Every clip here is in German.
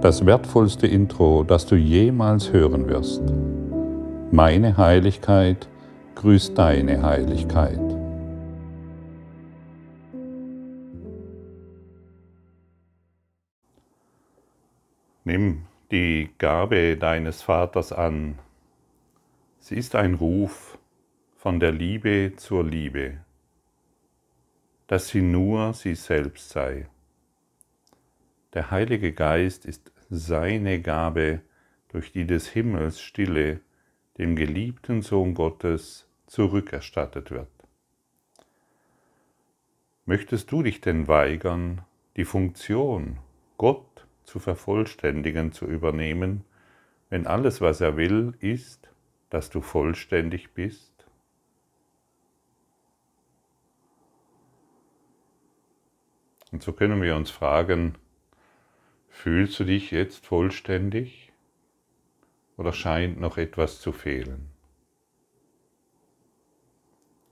das wertvollste Intro, das du jemals hören wirst. Meine Heiligkeit grüßt deine Heiligkeit. Nimm die Gabe deines Vaters an. Sie ist ein Ruf von der Liebe zur Liebe, dass sie nur sie selbst sei. Der Heilige Geist ist seine Gabe, durch die des Himmels Stille dem geliebten Sohn Gottes zurückerstattet wird. Möchtest du dich denn weigern, die Funktion, Gott zu vervollständigen, zu übernehmen, wenn alles, was er will, ist, dass du vollständig bist? Und so können wir uns fragen, Fühlst du dich jetzt vollständig oder scheint noch etwas zu fehlen?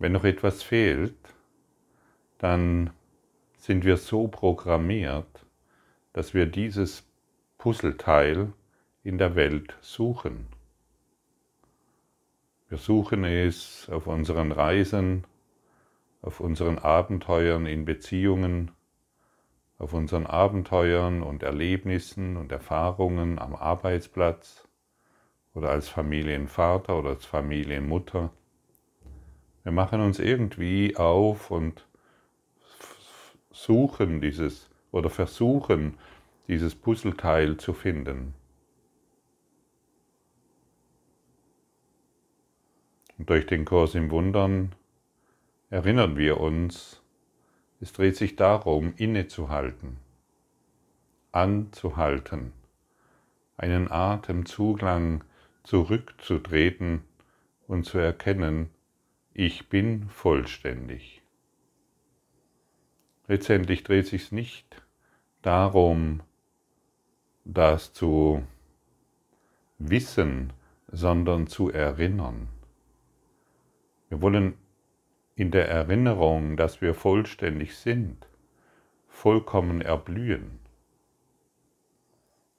Wenn noch etwas fehlt, dann sind wir so programmiert, dass wir dieses Puzzleteil in der Welt suchen. Wir suchen es auf unseren Reisen, auf unseren Abenteuern in Beziehungen, auf unseren Abenteuern und Erlebnissen und Erfahrungen am Arbeitsplatz oder als Familienvater oder als Familienmutter. Wir machen uns irgendwie auf und suchen dieses oder versuchen dieses Puzzleteil zu finden. Und durch den Kurs im Wundern erinnern wir uns, es dreht sich darum, innezuhalten, anzuhalten, einen Atemzuglang zurückzutreten und zu erkennen, ich bin vollständig. Letztendlich dreht sich es nicht darum, das zu wissen, sondern zu erinnern. Wir wollen in der Erinnerung, dass wir vollständig sind, vollkommen erblühen.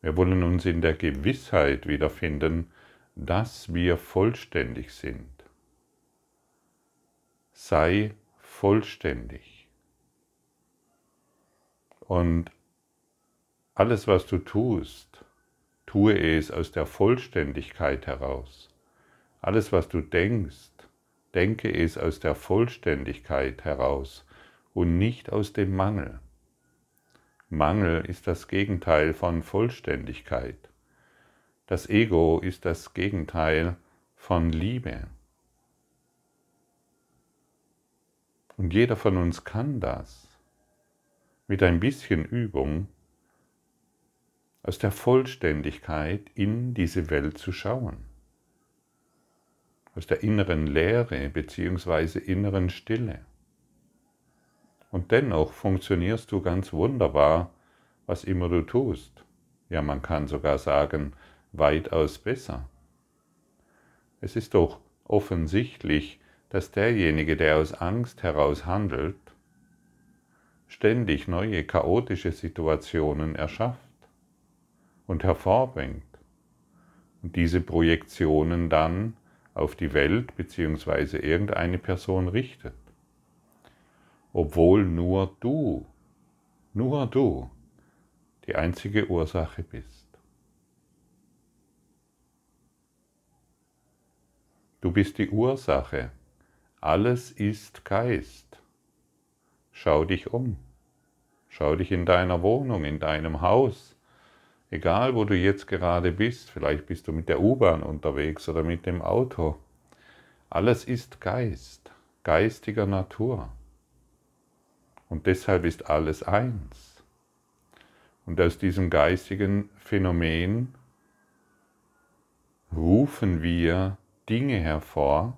Wir wollen uns in der Gewissheit wiederfinden, dass wir vollständig sind. Sei vollständig. Und alles, was du tust, tue es aus der Vollständigkeit heraus. Alles, was du denkst, denke es aus der Vollständigkeit heraus und nicht aus dem Mangel. Mangel ist das Gegenteil von Vollständigkeit. Das Ego ist das Gegenteil von Liebe. Und jeder von uns kann das. Mit ein bisschen Übung aus der Vollständigkeit in diese Welt zu schauen aus der inneren Leere bzw. inneren Stille. Und dennoch funktionierst du ganz wunderbar, was immer du tust. Ja, man kann sogar sagen, weitaus besser. Es ist doch offensichtlich, dass derjenige, der aus Angst heraus handelt, ständig neue chaotische Situationen erschafft und hervorbringt und diese Projektionen dann auf die Welt bzw. irgendeine Person richtet. Obwohl nur du, nur du die einzige Ursache bist. Du bist die Ursache. Alles ist Geist. Schau dich um. Schau dich in deiner Wohnung, in deinem Haus, Egal, wo du jetzt gerade bist, vielleicht bist du mit der U-Bahn unterwegs oder mit dem Auto. Alles ist Geist, geistiger Natur. Und deshalb ist alles eins. Und aus diesem geistigen Phänomen rufen wir Dinge hervor,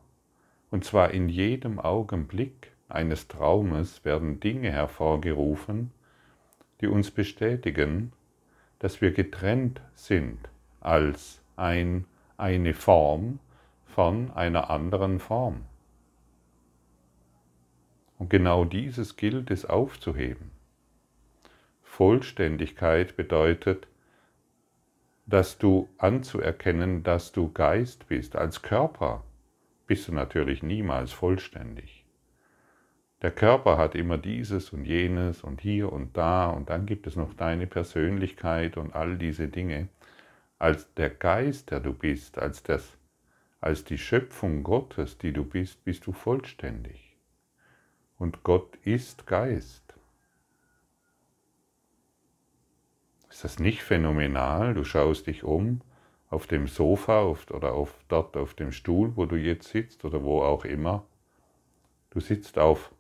und zwar in jedem Augenblick eines Traumes werden Dinge hervorgerufen, die uns bestätigen, dass wir getrennt sind als ein, eine Form von einer anderen Form. Und genau dieses gilt es aufzuheben. Vollständigkeit bedeutet, dass du anzuerkennen, dass du Geist bist. Als Körper bist du natürlich niemals vollständig. Der Körper hat immer dieses und jenes und hier und da und dann gibt es noch deine Persönlichkeit und all diese Dinge. Als der Geist, der du bist, als, das, als die Schöpfung Gottes, die du bist, bist du vollständig. Und Gott ist Geist. Ist das nicht phänomenal? Du schaust dich um auf dem Sofa oder auf, dort auf dem Stuhl, wo du jetzt sitzt oder wo auch immer. Du sitzt auf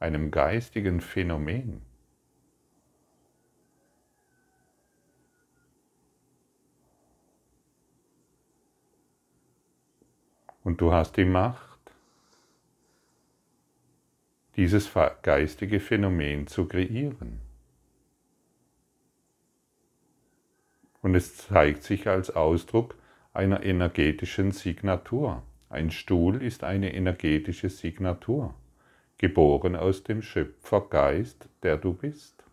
einem geistigen Phänomen. Und du hast die Macht, dieses geistige Phänomen zu kreieren. Und es zeigt sich als Ausdruck einer energetischen Signatur. Ein Stuhl ist eine energetische Signatur geboren aus dem Schöpfergeist, der du bist.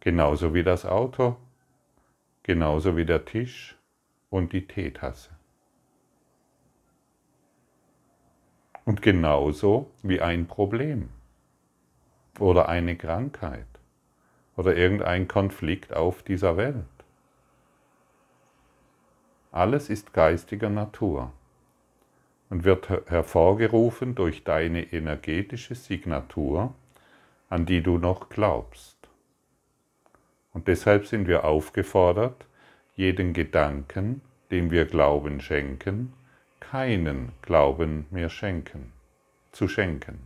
Genauso wie das Auto, genauso wie der Tisch und die Teetasse. Und genauso wie ein Problem oder eine Krankheit oder irgendein Konflikt auf dieser Welt. Alles ist geistiger Natur und wird hervorgerufen durch deine energetische Signatur, an die du noch glaubst. Und deshalb sind wir aufgefordert, jeden Gedanken, dem wir Glauben schenken, keinen Glauben mehr schenken, zu schenken.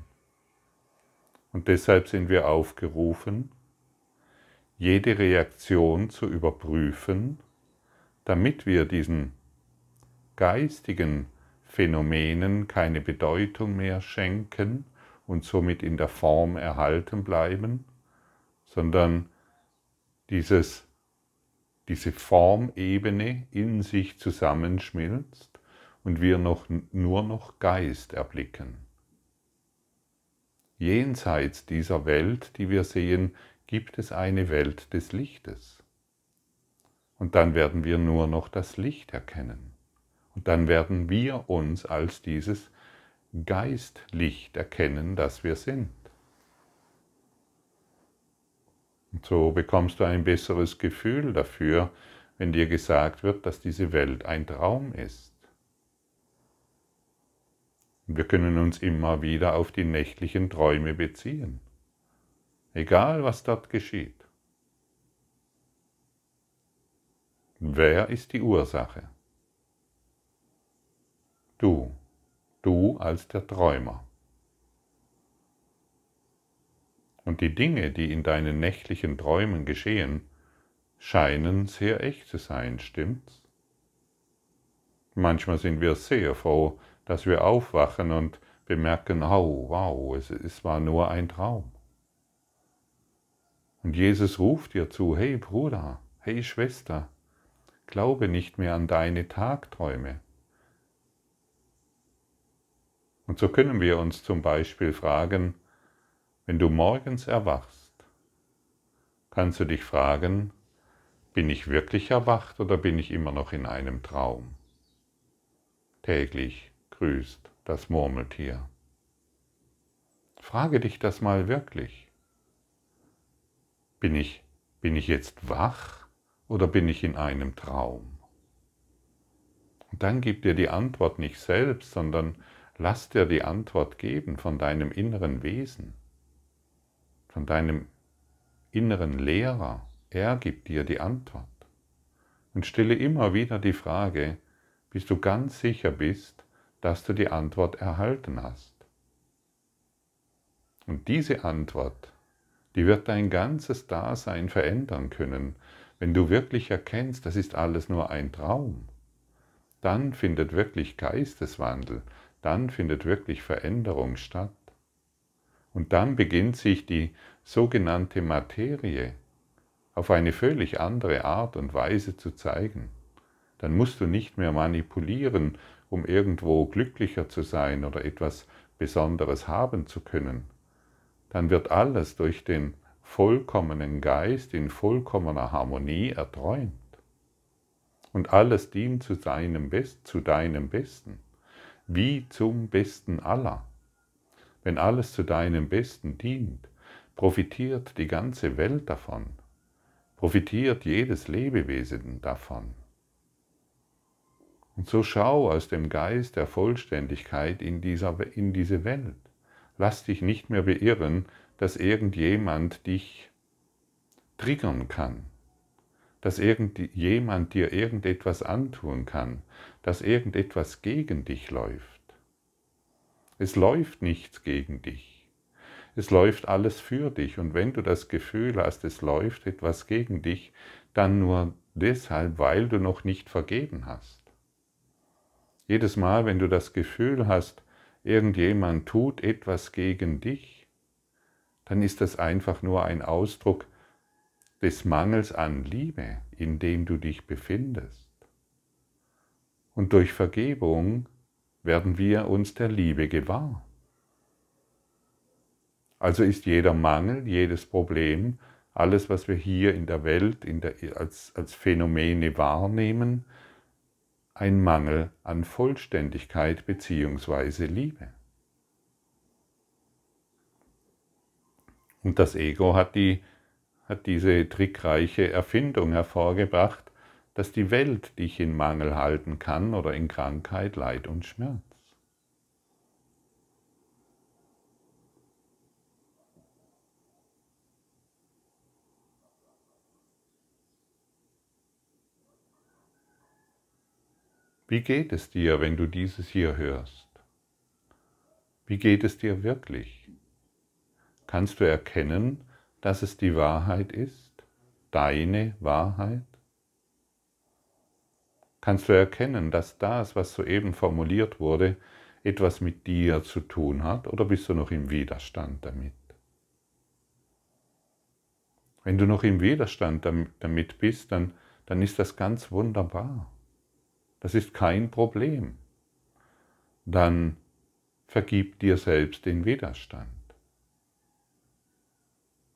Und deshalb sind wir aufgerufen, jede Reaktion zu überprüfen, damit wir diesen geistigen Phänomenen keine Bedeutung mehr schenken und somit in der Form erhalten bleiben, sondern dieses, diese Formebene in sich zusammenschmilzt und wir noch, nur noch Geist erblicken. Jenseits dieser Welt, die wir sehen, gibt es eine Welt des Lichtes. Und dann werden wir nur noch das Licht erkennen. Und dann werden wir uns als dieses Geistlicht erkennen, das wir sind. Und so bekommst du ein besseres Gefühl dafür, wenn dir gesagt wird, dass diese Welt ein Traum ist. Wir können uns immer wieder auf die nächtlichen Träume beziehen, egal was dort geschieht. Wer ist die Ursache? du, du als der Träumer. Und die Dinge, die in deinen nächtlichen Träumen geschehen, scheinen sehr echt zu sein, stimmt's? Manchmal sind wir sehr froh, dass wir aufwachen und bemerken, oh, wow, es, es war nur ein Traum. Und Jesus ruft dir zu, hey Bruder, hey Schwester, glaube nicht mehr an deine Tagträume, und so können wir uns zum Beispiel fragen, wenn du morgens erwachst, kannst du dich fragen, bin ich wirklich erwacht oder bin ich immer noch in einem Traum? Täglich grüßt das Murmeltier. Frage dich das mal wirklich. Bin ich, bin ich jetzt wach oder bin ich in einem Traum? Und dann gib dir die Antwort nicht selbst, sondern Lass dir die Antwort geben von deinem inneren Wesen, von deinem inneren Lehrer. Er gibt dir die Antwort. Und stelle immer wieder die Frage, bis du ganz sicher bist, dass du die Antwort erhalten hast. Und diese Antwort, die wird dein ganzes Dasein verändern können, wenn du wirklich erkennst, das ist alles nur ein Traum. Dann findet wirklich Geisteswandel dann findet wirklich Veränderung statt. Und dann beginnt sich die sogenannte Materie auf eine völlig andere Art und Weise zu zeigen. Dann musst du nicht mehr manipulieren, um irgendwo glücklicher zu sein oder etwas Besonderes haben zu können. Dann wird alles durch den vollkommenen Geist in vollkommener Harmonie erträumt. Und alles dient zu, deinem Besten wie zum Besten aller. Wenn alles zu deinem Besten dient, profitiert die ganze Welt davon, profitiert jedes Lebewesen davon. Und so schau aus dem Geist der Vollständigkeit in, dieser, in diese Welt. Lass dich nicht mehr beirren, dass irgendjemand dich triggern kann, dass irgendjemand dir irgendetwas antun kann, dass irgendetwas gegen dich läuft. Es läuft nichts gegen dich. Es läuft alles für dich. Und wenn du das Gefühl hast, es läuft etwas gegen dich, dann nur deshalb, weil du noch nicht vergeben hast. Jedes Mal, wenn du das Gefühl hast, irgendjemand tut etwas gegen dich, dann ist das einfach nur ein Ausdruck des Mangels an Liebe, in dem du dich befindest. Und durch Vergebung werden wir uns der Liebe gewahr. Also ist jeder Mangel, jedes Problem, alles, was wir hier in der Welt in der, als, als Phänomene wahrnehmen, ein Mangel an Vollständigkeit bzw. Liebe. Und das Ego hat, die, hat diese trickreiche Erfindung hervorgebracht, dass die Welt dich in Mangel halten kann oder in Krankheit, Leid und Schmerz. Wie geht es dir, wenn du dieses hier hörst? Wie geht es dir wirklich? Kannst du erkennen, dass es die Wahrheit ist, deine Wahrheit? kannst du erkennen, dass das, was soeben formuliert wurde, etwas mit dir zu tun hat oder bist du noch im Widerstand damit? Wenn du noch im Widerstand damit bist, dann, dann ist das ganz wunderbar. Das ist kein Problem. Dann vergib dir selbst den Widerstand.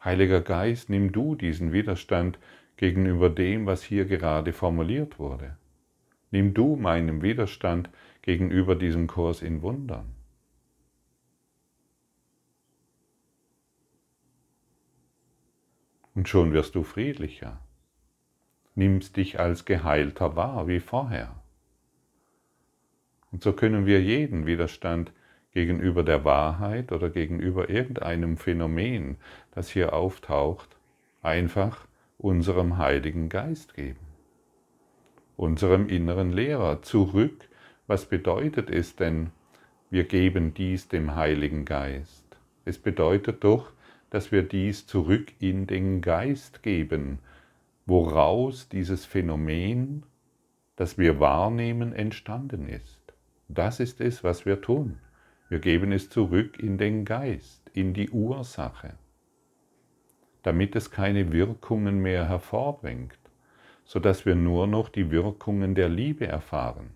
Heiliger Geist, nimm du diesen Widerstand gegenüber dem, was hier gerade formuliert wurde. Nimm du meinen Widerstand gegenüber diesem Kurs in Wundern. Und schon wirst du friedlicher, nimmst dich als Geheilter wahr wie vorher. Und so können wir jeden Widerstand gegenüber der Wahrheit oder gegenüber irgendeinem Phänomen, das hier auftaucht, einfach unserem Heiligen Geist geben unserem inneren Lehrer zurück, was bedeutet es denn, wir geben dies dem Heiligen Geist? Es bedeutet doch, dass wir dies zurück in den Geist geben, woraus dieses Phänomen, das wir wahrnehmen, entstanden ist. Das ist es, was wir tun. Wir geben es zurück in den Geist, in die Ursache, damit es keine Wirkungen mehr hervorbringt, sodass wir nur noch die Wirkungen der Liebe erfahren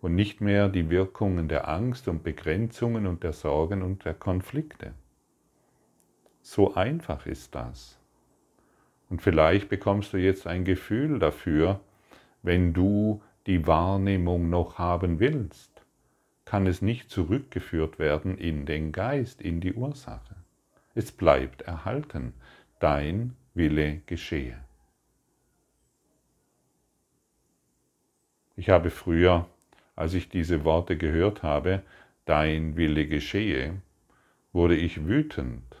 und nicht mehr die Wirkungen der Angst und Begrenzungen und der Sorgen und der Konflikte. So einfach ist das. Und vielleicht bekommst du jetzt ein Gefühl dafür, wenn du die Wahrnehmung noch haben willst, kann es nicht zurückgeführt werden in den Geist, in die Ursache. Es bleibt erhalten, dein Wille geschehe. Ich habe früher, als ich diese Worte gehört habe, dein Wille geschehe, wurde ich wütend,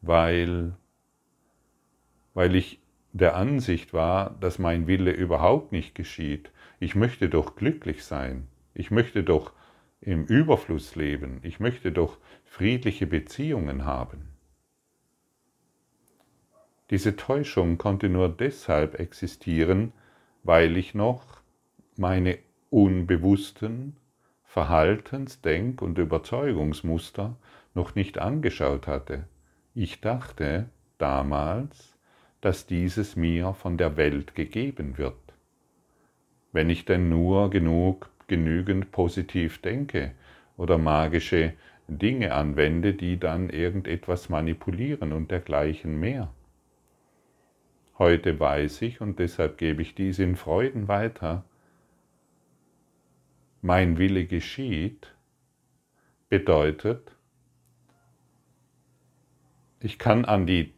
weil, weil ich der Ansicht war, dass mein Wille überhaupt nicht geschieht. Ich möchte doch glücklich sein. Ich möchte doch im Überfluss leben. Ich möchte doch friedliche Beziehungen haben. Diese Täuschung konnte nur deshalb existieren, weil ich noch meine unbewussten Verhaltens-, Denk- und Überzeugungsmuster noch nicht angeschaut hatte. Ich dachte damals, dass dieses mir von der Welt gegeben wird. Wenn ich denn nur genug, genügend positiv denke oder magische Dinge anwende, die dann irgendetwas manipulieren und dergleichen mehr. Heute weiß ich und deshalb gebe ich dies in Freuden weiter, mein Wille geschieht, bedeutet, ich kann an die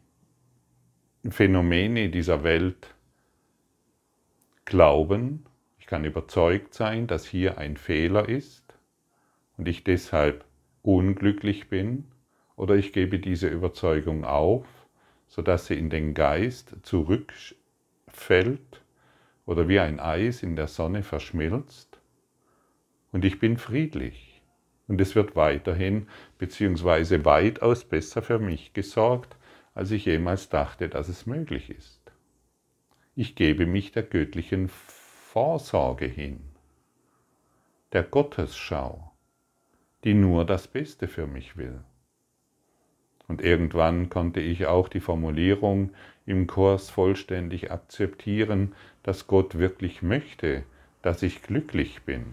Phänomene dieser Welt glauben, ich kann überzeugt sein, dass hier ein Fehler ist und ich deshalb unglücklich bin, oder ich gebe diese Überzeugung auf, sodass sie in den Geist zurückfällt oder wie ein Eis in der Sonne verschmilzt und ich bin friedlich. Und es wird weiterhin bzw. weitaus besser für mich gesorgt, als ich jemals dachte, dass es möglich ist. Ich gebe mich der göttlichen Vorsorge hin, der Gottesschau, die nur das Beste für mich will. Und irgendwann konnte ich auch die Formulierung im Kurs vollständig akzeptieren, dass Gott wirklich möchte, dass ich glücklich bin.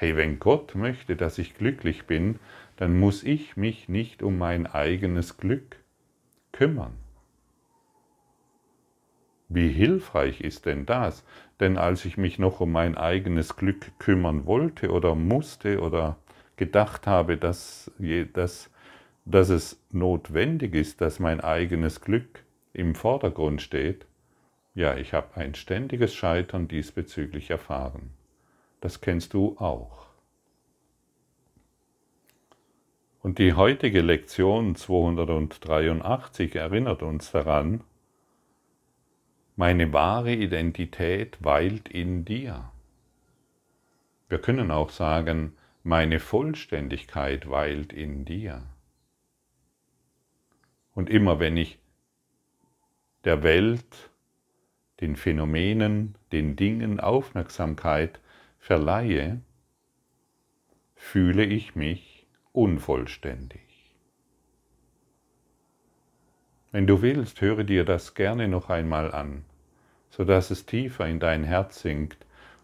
Hey, wenn Gott möchte, dass ich glücklich bin, dann muss ich mich nicht um mein eigenes Glück kümmern. Wie hilfreich ist denn das? Denn als ich mich noch um mein eigenes Glück kümmern wollte oder musste oder gedacht habe, dass, dass, dass es notwendig ist, dass mein eigenes Glück im Vordergrund steht, ja, ich habe ein ständiges Scheitern diesbezüglich erfahren. Das kennst du auch. Und die heutige Lektion 283 erinnert uns daran, meine wahre Identität weilt in dir. Wir können auch sagen, meine Vollständigkeit weilt in dir. Und immer wenn ich der Welt, den Phänomenen, den Dingen Aufmerksamkeit verleihe, fühle ich mich unvollständig. Wenn du willst, höre dir das gerne noch einmal an, sodass es tiefer in dein Herz sinkt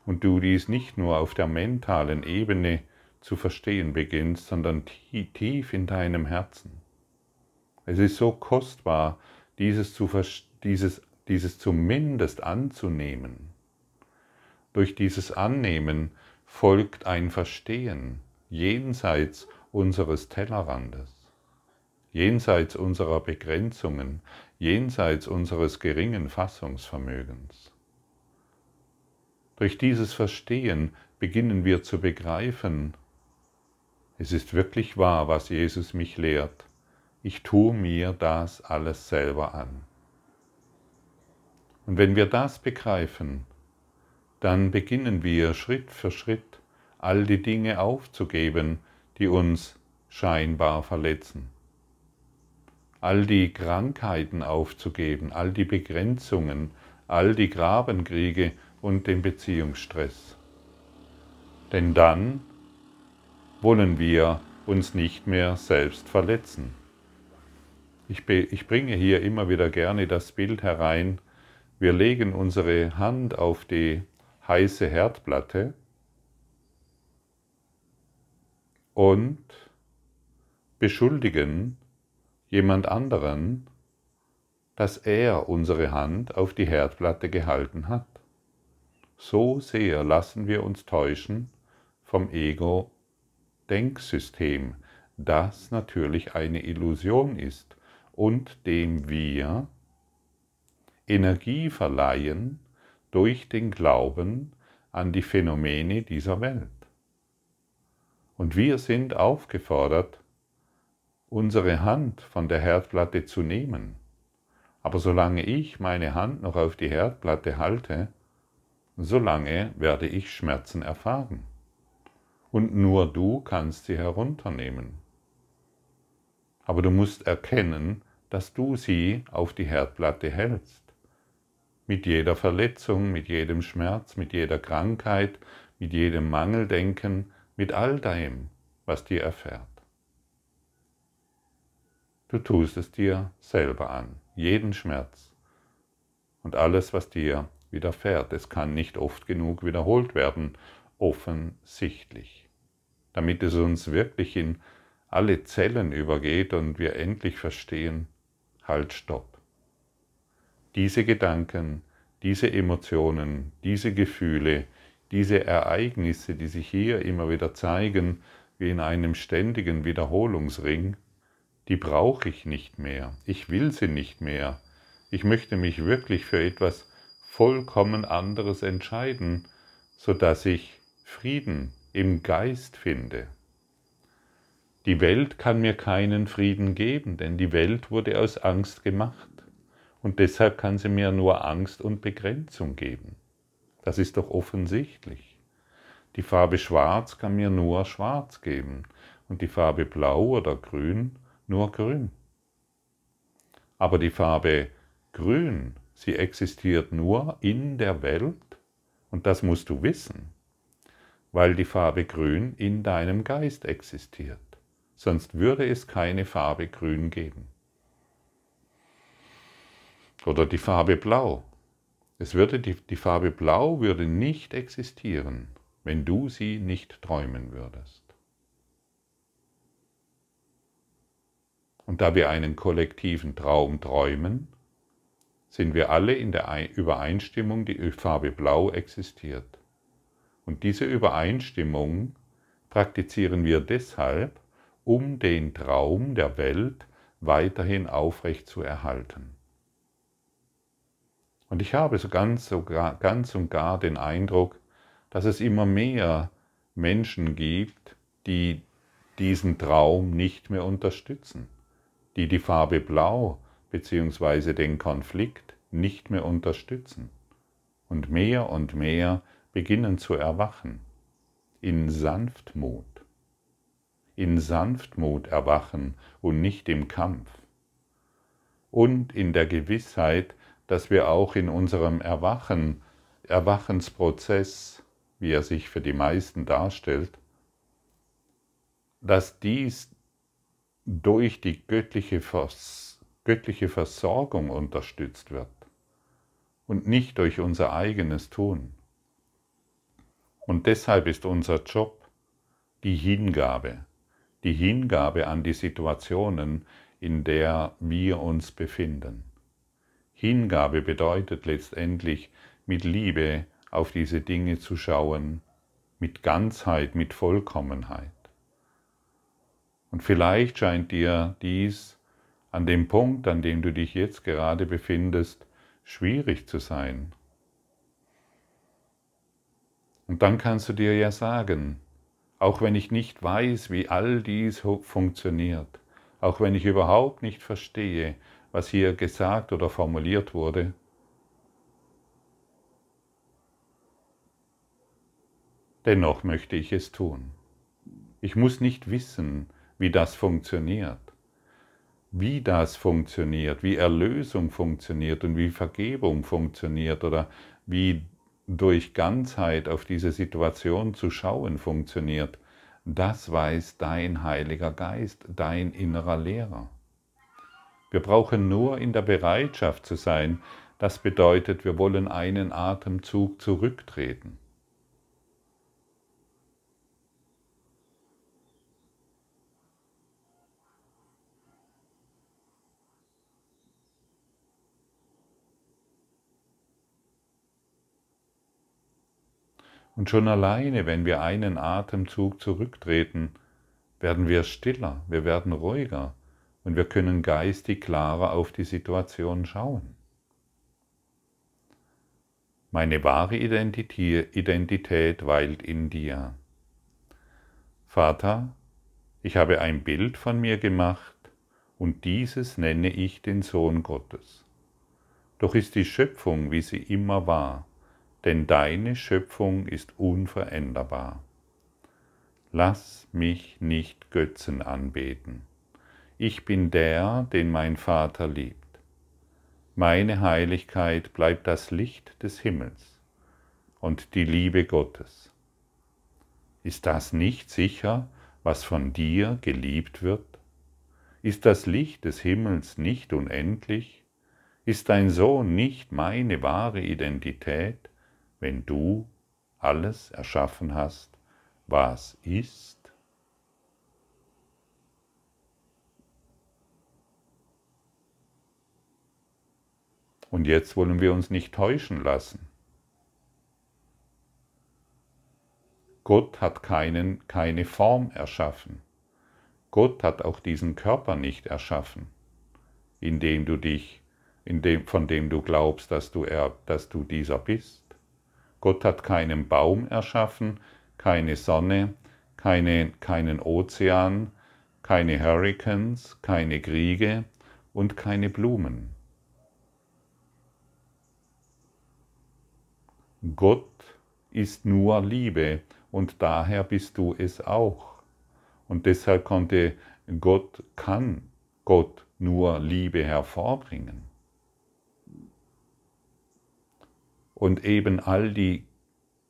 und du dies nicht nur auf der mentalen Ebene zu verstehen beginnst, sondern tief in deinem Herzen. Es ist so kostbar, dieses, zu, dieses, dieses zumindest anzunehmen durch dieses Annehmen folgt ein Verstehen jenseits unseres Tellerrandes, jenseits unserer Begrenzungen, jenseits unseres geringen Fassungsvermögens. Durch dieses Verstehen beginnen wir zu begreifen, es ist wirklich wahr, was Jesus mich lehrt. Ich tue mir das alles selber an. Und wenn wir das begreifen, dann beginnen wir Schritt für Schritt all die Dinge aufzugeben, die uns scheinbar verletzen. All die Krankheiten aufzugeben, all die Begrenzungen, all die Grabenkriege und den Beziehungsstress. Denn dann wollen wir uns nicht mehr selbst verletzen. Ich, ich, bringe hier immer wieder gerne das Bild herein, wir legen unsere Hand auf die heiße Herdplatte und beschuldigen jemand anderen, dass er unsere Hand auf die Herdplatte gehalten hat. So sehr lassen wir uns täuschen vom Ego-Denksystem, das natürlich eine Illusion ist und dem wir Energie verleihen, durch den Glauben an die Phänomene dieser Welt. Und wir sind aufgefordert, unsere Hand von der Herdplatte zu nehmen. Aber solange ich meine Hand noch auf die Herdplatte halte, solange werde ich Schmerzen erfahren. Und nur du kannst sie herunternehmen. Aber du musst erkennen, dass du sie auf die Herdplatte hältst. Mit jeder Verletzung, mit jedem Schmerz, mit jeder Krankheit, mit jedem Mangeldenken, mit all dem, was dir erfährt. Du tust es dir selber an, jeden Schmerz und alles, was dir widerfährt. Es kann nicht oft genug wiederholt werden, offensichtlich, damit es uns wirklich in alle Zellen übergeht und wir endlich verstehen, halt, stopp diese Gedanken, diese Emotionen, diese Gefühle, diese Ereignisse, die sich hier immer wieder zeigen, wie in einem ständigen Wiederholungsring, die brauche ich nicht mehr, ich will sie nicht mehr, ich möchte mich wirklich für etwas vollkommen anderes entscheiden, so dass ich Frieden im Geist finde. Die Welt kann mir keinen Frieden geben, denn die Welt wurde aus Angst gemacht. Und deshalb kann sie mir nur Angst und Begrenzung geben. Das ist doch offensichtlich. Die Farbe Schwarz kann mir nur Schwarz geben und die Farbe Blau oder Grün nur Grün. Aber die Farbe Grün, sie existiert nur in der Welt und das musst du wissen, weil die Farbe Grün in deinem Geist existiert. Sonst würde es keine Farbe Grün geben. Oder die Farbe Blau. Es würde die, die Farbe Blau würde nicht existieren, wenn du sie nicht träumen würdest. Und da wir einen kollektiven Traum träumen, sind wir alle in der Übereinstimmung, die Farbe Blau existiert. Und diese Übereinstimmung praktizieren wir deshalb, um den Traum der Welt weiterhin aufrecht zu erhalten. Und ich habe so ganz, so gar, ganz und gar den Eindruck, dass es immer mehr Menschen gibt, die diesen Traum nicht mehr unterstützen, die die Farbe Blau bzw. den Konflikt nicht mehr unterstützen. Und mehr und mehr beginnen zu erwachen, in Sanftmut, in Sanftmut erwachen und nicht im Kampf und in der Gewissheit, dass wir auch in unserem Erwachen, Erwachensprozess, wie er sich für die meisten darstellt, dass dies durch die göttliche, Vers göttliche Versorgung unterstützt wird und nicht durch unser eigenes Tun. Und deshalb ist unser Job die Hingabe, die Hingabe an die Situationen, in der wir uns befinden. Hingabe bedeutet letztendlich, mit Liebe auf diese Dinge zu schauen, mit Ganzheit, mit Vollkommenheit. Und vielleicht scheint dir dies an dem Punkt, an dem du dich jetzt gerade befindest, schwierig zu sein. Und dann kannst du dir ja sagen, auch wenn ich nicht weiß, wie all dies funktioniert, auch wenn ich überhaupt nicht verstehe, was hier gesagt oder formuliert wurde. Dennoch möchte ich es tun. Ich muss nicht wissen, wie das funktioniert, wie das funktioniert, wie Erlösung funktioniert und wie Vergebung funktioniert oder wie durch Ganzheit auf diese Situation zu schauen funktioniert. Das weiß dein Heiliger Geist, dein innerer Lehrer. Wir brauchen nur in der Bereitschaft zu sein. Das bedeutet, wir wollen einen Atemzug zurücktreten. Und schon alleine, wenn wir einen Atemzug zurücktreten, werden wir stiller, wir werden ruhiger, und wir können geistig klarer auf die Situation schauen. Meine wahre Identität weilt in dir. Vater, ich habe ein Bild von mir gemacht und dieses nenne ich den Sohn Gottes. Doch ist die Schöpfung, wie sie immer war, denn deine Schöpfung ist unveränderbar. Lass mich nicht Götzen anbeten ich bin der, den mein Vater liebt. Meine Heiligkeit bleibt das Licht des Himmels und die Liebe Gottes. Ist das nicht sicher, was von dir geliebt wird? Ist das Licht des Himmels nicht unendlich? Ist dein Sohn nicht meine wahre Identität, wenn du alles erschaffen hast, was ist? Und jetzt wollen wir uns nicht täuschen lassen. Gott hat keinen, keine Form erschaffen. Gott hat auch diesen Körper nicht erschaffen, in dem du dich, in dem, von dem du glaubst, dass du, er, dass du dieser bist. Gott hat keinen Baum erschaffen, keine Sonne, keine, keinen Ozean, keine Hurricanes, keine Kriege und keine Blumen. Gott ist nur Liebe und daher bist du es auch. Und deshalb konnte Gott, kann Gott nur Liebe hervorbringen. Und eben all die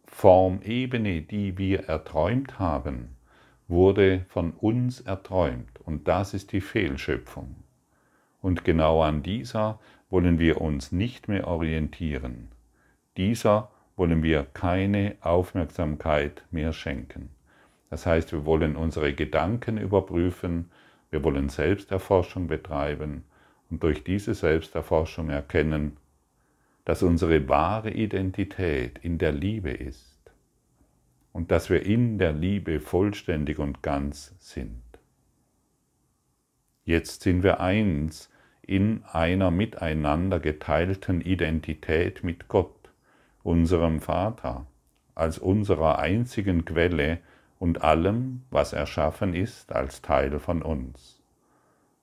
Formebene, die wir erträumt haben, wurde von uns erträumt. Und das ist die Fehlschöpfung. Und genau an dieser wollen wir uns nicht mehr orientieren. Dieser wollen wir keine Aufmerksamkeit mehr schenken. Das heißt, wir wollen unsere Gedanken überprüfen, wir wollen Selbsterforschung betreiben und durch diese Selbsterforschung erkennen, dass unsere wahre Identität in der Liebe ist und dass wir in der Liebe vollständig und ganz sind. Jetzt sind wir eins in einer miteinander geteilten Identität mit Gott unserem Vater, als unserer einzigen Quelle und allem, was erschaffen ist, als Teil von uns.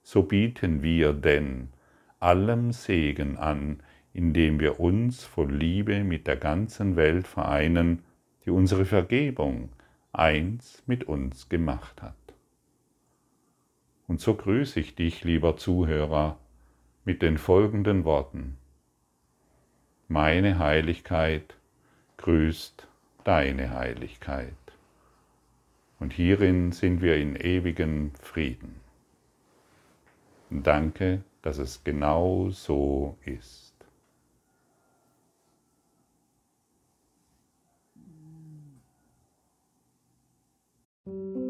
So bieten wir denn allem Segen an, indem wir uns voll Liebe mit der ganzen Welt vereinen, die unsere Vergebung eins mit uns gemacht hat. Und so grüße ich dich, lieber Zuhörer, mit den folgenden Worten meine Heiligkeit grüßt deine Heiligkeit. Und hierin sind wir in ewigem Frieden. Danke, dass es genau so ist. thank you